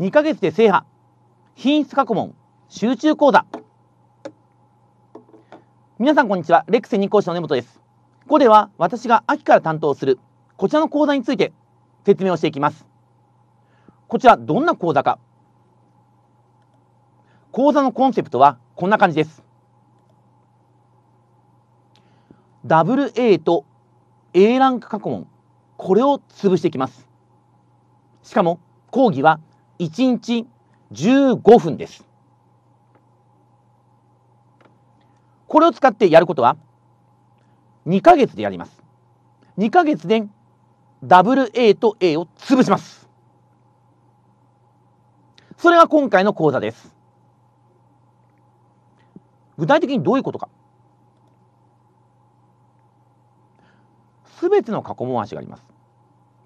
2ヶ月で制覇品質過去問集中講座皆さんこんにちはレックス2講師の根本ですここでは私が秋から担当するこちらの講座について説明をしていきますこちらどんな講座か講座のコンセプトはこんな感じですダブル A と A ランク過去問これを潰していきますしかも講義は1日15分です。これを使ってやることは2ヶ月でやります。2ヶ月で WA と A を潰します。それが今回の講座です。具体的にどういうことか。すべての過去問足があります。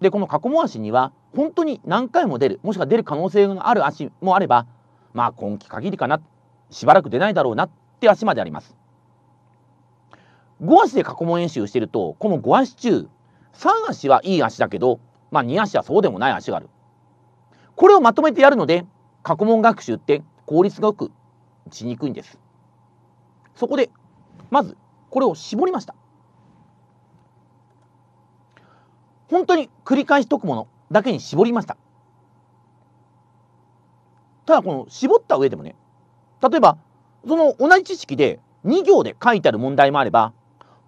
で、この過去問足には本当に何回も出るもしくは出る可能性のある足もあればまあ今季限りかなしばらく出ないだろうなって足まであります5足で過去問演習してるとこの5足中3足はいい足だけど、まあ、2足はそうでもない足があるこれをまとめてやるので過去問学習って効率がよくしにくいんですそこでまずこれを絞りました本当に繰り返し解くものだけに絞りましたただこの絞った上でもね例えばその同じ知識で2行で書いてある問題もあれば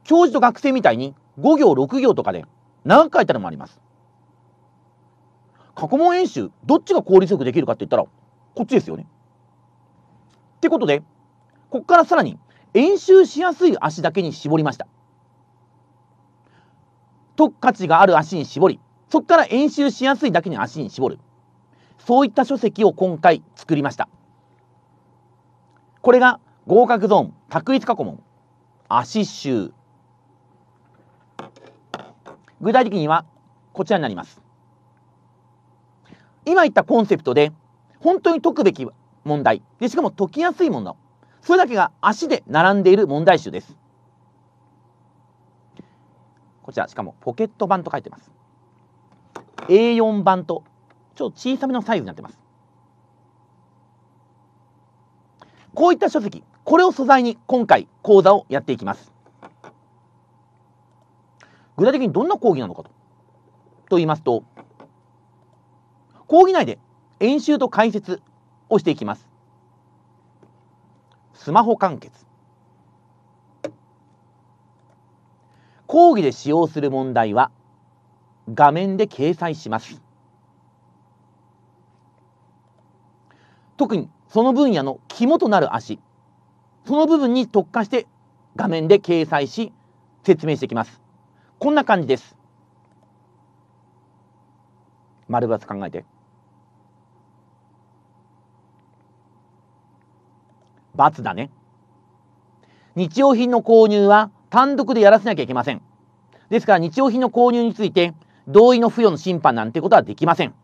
教授と学生みたいに5行6行とかで長く書いてあるのもあります過去問演習どっちが効率よくできるかって言ったらこっちですよねってことでここからさらに演習しやすい足だけに絞りました解価値がある足に絞りそこから演習しやすいだけに足に絞る。そういった書籍を今回作りました。これが合格ゾーン、択一過去問、足集。具体的にはこちらになります。今言ったコンセプトで、本当に解くべき問題で、しかも解きやすいものそれだけが足で並んでいる問題集です。こちら、しかもポケット版と書いてます。A4 版とちょっと小さめのサイズになってますこういった書籍これを素材に今回講座をやっていきます具体的にどんな講義なのかとと言いますと講義内で演習と解説をしていきますスマホ完結講義で使用する問題は画面で掲載します特にその分野の肝となる足その部分に特化して画面で掲載し説明していきますこんな感じです丸抜考えてバツだね日用品の購入は単独でやらせなきゃいけませんですから日用品の購入について同意の付与の審判なんてことはできません。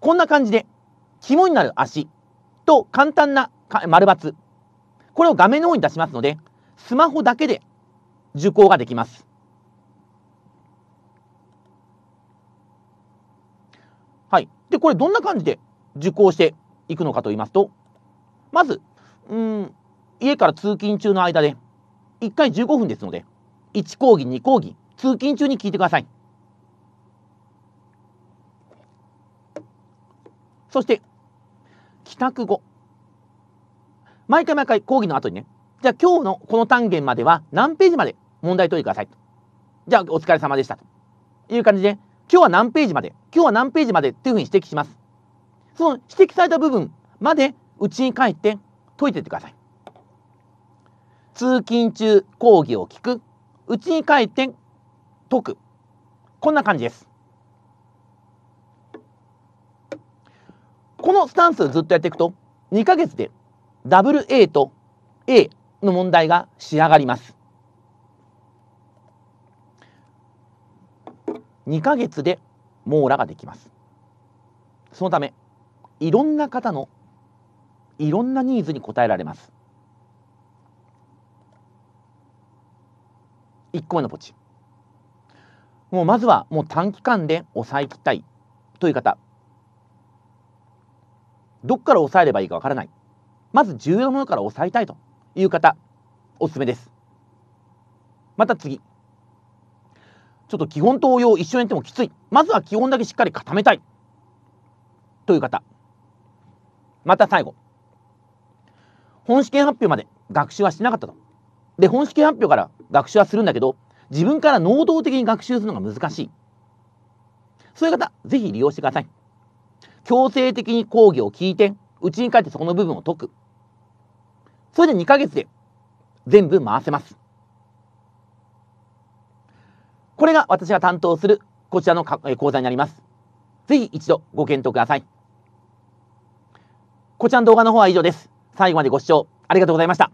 こんな感じで、肝になる足と簡単な丸×これを画面の方に出しますので、スマホだけで受講ができます。はい。で、これどんな感じで受講していくのかと言いますと、まず、うん、家から通勤中の間で、1回15分ですので、1講義2講義通勤中に聞いてくださいそして帰宅後毎回毎回講義の後にねじゃあ今日のこの単元までは何ページまで問題解いてくださいじゃあお疲れ様でしたという感じで今日は何ページまで今日は何ページまでっていうふうに指摘しますその指摘された部分までうちに帰って解いていってください通勤中講義を聞くうちに帰って解くこんな感じですこのスタンスをずっとやっていくと2ヶ月で WA と A の問題が仕上がります2ヶ月で網羅ができますそのためいろんな方のいろんなニーズに応えられます1個目のポチもうまずはもう短期間で抑えきたいという方どっから抑えればいいかわからないまず重要なものから抑えたいという方おすすめですまた次ちょっと基本と応用一緒にやってもきついまずは基本だけしっかり固めたいという方また最後本試験発表まで学習はしてなかったとで本試験発表から学習はするんだけど、自分から能動的に学習するのが難しい。そういう方、ぜひ利用してください。強制的に講義を聞いて、うちに帰ってそこの部分を解く。それで2ヶ月で全部回せます。これが私が担当するこちらの講座になります。ぜひ一度ご検討ください。こちらの動画の方は以上です。最後までご視聴ありがとうございました。